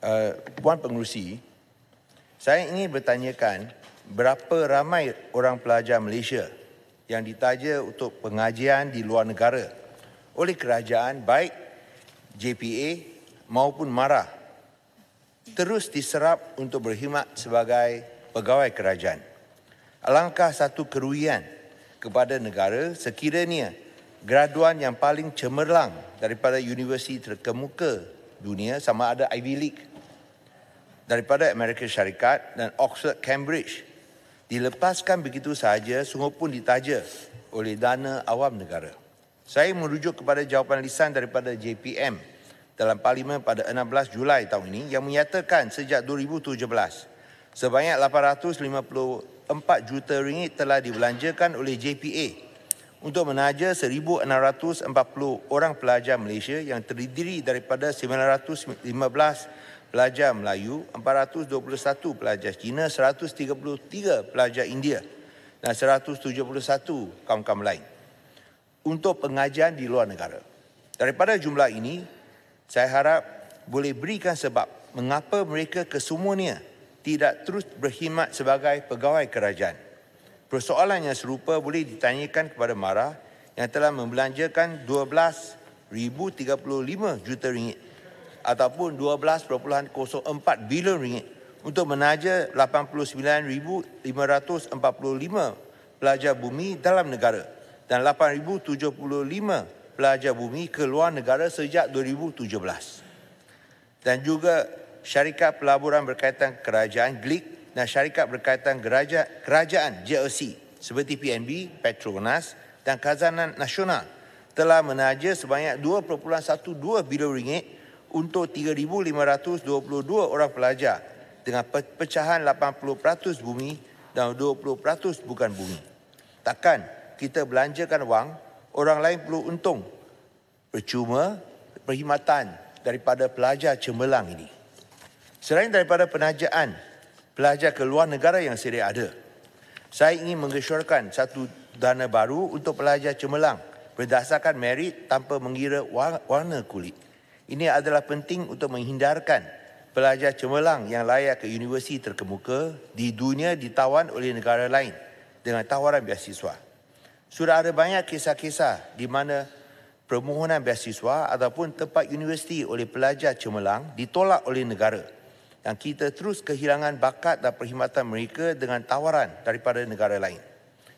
Eh, Puan Pengerusi, saya ingin bertanyakan berapa ramai orang pelajar Malaysia yang ditaja untuk pengajian di luar negara oleh kerajaan baik JPA maupun MARA terus diserap untuk berkhidmat sebagai pegawai kerajaan. Alangkah satu kerugian kepada negara sekiranya graduan yang paling cemerlang daripada universiti terkemuka dunia sama ada Ivy League daripada Amerika Syarikat dan Oxford Cambridge dilepaskan begitu sahaja sungguh pun ditaja oleh dana awam negara. Saya merujuk kepada jawapan lisan daripada JPM dalam Parlimen pada 16 Julai tahun ini yang menyatakan sejak 2017 sebanyak 854 juta ringgit telah dibelanjakan oleh JPA untuk menaja 1,640 orang pelajar Malaysia yang terdiri daripada 915 pelajar Melayu, 421 pelajar Cina, 133 pelajar India dan 171 kaum-kaum lain untuk pengajian di luar negara. Daripada jumlah ini, saya harap boleh berikan sebab mengapa mereka kesemuanya tidak terus berkhidmat sebagai pegawai kerajaan. Persoalan yang serupa boleh ditanyakan kepada MARA yang telah membelanjakan 12,035 juta ringgit ataupun 12.04 bilion ringgit untuk menaja 89,545 pelajar bumi dalam negara dan 8,075 pelajar bumi ke luar negara sejak 2017. Dan juga syarikat pelaburan berkaitan kerajaan GLIC dan syarikat berkaitan geraja, kerajaan GLC e seperti PNB, Petronas dan Kazanan Nasional telah menaja sebanyak 2.12 bilion ringgit untuk 3,522 orang pelajar dengan pecahan 80% bumi dan 20% bukan bumi. Takkan kita belanjakan wang, orang lain perlu untung. Percuma perkhidmatan daripada pelajar cemerlang ini. Selain daripada penajaan pelajar ke luar negara yang sedia ada, saya ingin mengesyorkan satu dana baru untuk pelajar cemerlang berdasarkan merit tanpa mengira warna kulit. Ini adalah penting untuk menghindarkan pelajar cemerlang yang layak ke universiti terkemuka di dunia ditawan oleh negara lain dengan tawaran beasiswa. Sudah ada banyak kisah-kisah di mana permohonan beasiswa ataupun tempat universiti oleh pelajar cemerlang ditolak oleh negara dan kita terus kehilangan bakat dan perkhidmatan mereka dengan tawaran daripada negara lain.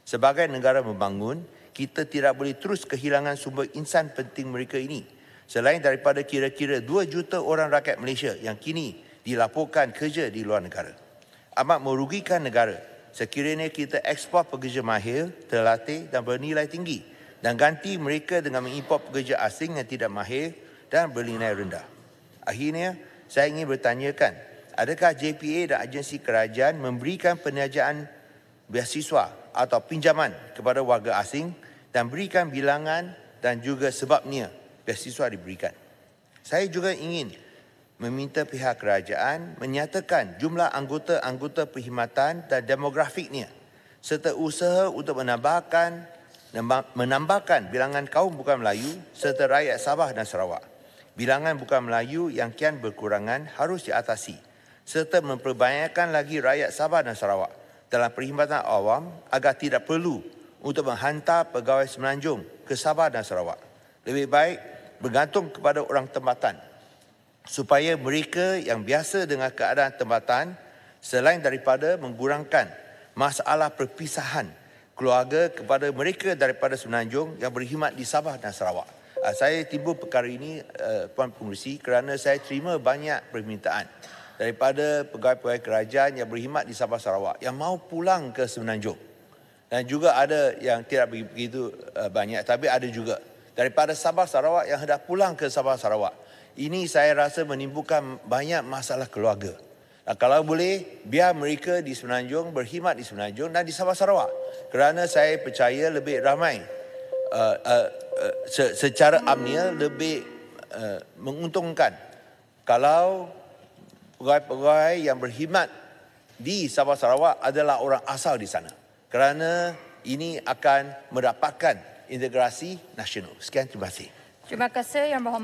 Sebagai negara membangun, kita tidak boleh terus kehilangan sumber insan penting mereka ini selain daripada kira-kira 2 juta orang rakyat Malaysia yang kini dilaporkan kerja di luar negara. Amat merugikan negara sekiranya kita ekspor pekerja mahir, terlatih dan bernilai tinggi dan ganti mereka dengan mengimport pekerja asing yang tidak mahir dan bernilai rendah. Akhirnya, saya ingin bertanyakan, adakah JPA dan agensi kerajaan memberikan peniajaan beasiswa atau pinjaman kepada warga asing dan berikan bilangan dan juga sebabnya beasiswa diberikan. Saya juga ingin meminta pihak kerajaan menyatakan jumlah anggota-anggota perkhidmatan dan demografiknya serta usaha untuk menambahkan menambahkan bilangan kaum bukan Melayu serta rakyat Sabah dan Sarawak. Bilangan bukan Melayu yang kian berkurangan harus diatasi serta memperbanyakkan lagi rakyat Sabah dan Sarawak dalam perkhidmatan awam agar tidak perlu untuk menghantar pegawai semenanjung ke Sabah dan Sarawak. Lebih baik bergantung kepada orang tempatan supaya mereka yang biasa dengan keadaan tempatan selain daripada mengurangkan masalah perpisahan keluarga kepada mereka daripada Semenanjung yang berkhidmat di Sabah dan Sarawak. Ah, saya timbul perkara ini eh, Puan Pengurusi kerana saya terima banyak permintaan daripada pegawai-pegawai kerajaan yang berkhidmat di Sabah Sarawak yang mau pulang ke Semenanjung. Dan juga ada yang tidak begitu eh, banyak tapi ada juga daripada Sabah Sarawak yang hendak pulang ke Sabah Sarawak. Ini saya rasa menimbulkan banyak masalah keluarga. Nah, kalau boleh, biar mereka di Semenanjung berkhidmat di Semenanjung dan di Sabah Sarawak. Kerana saya percaya lebih ramai uh, uh, uh, se- secara amnya lebih uh, menguntungkan kalau pegawai-pegawai yang berkhidmat di Sabah Sarawak adalah orang asal di sana. Kerana ini akan mendapatkan integrasi nasional. Sekian terima kasih. Terima kasih Yang Berhormat.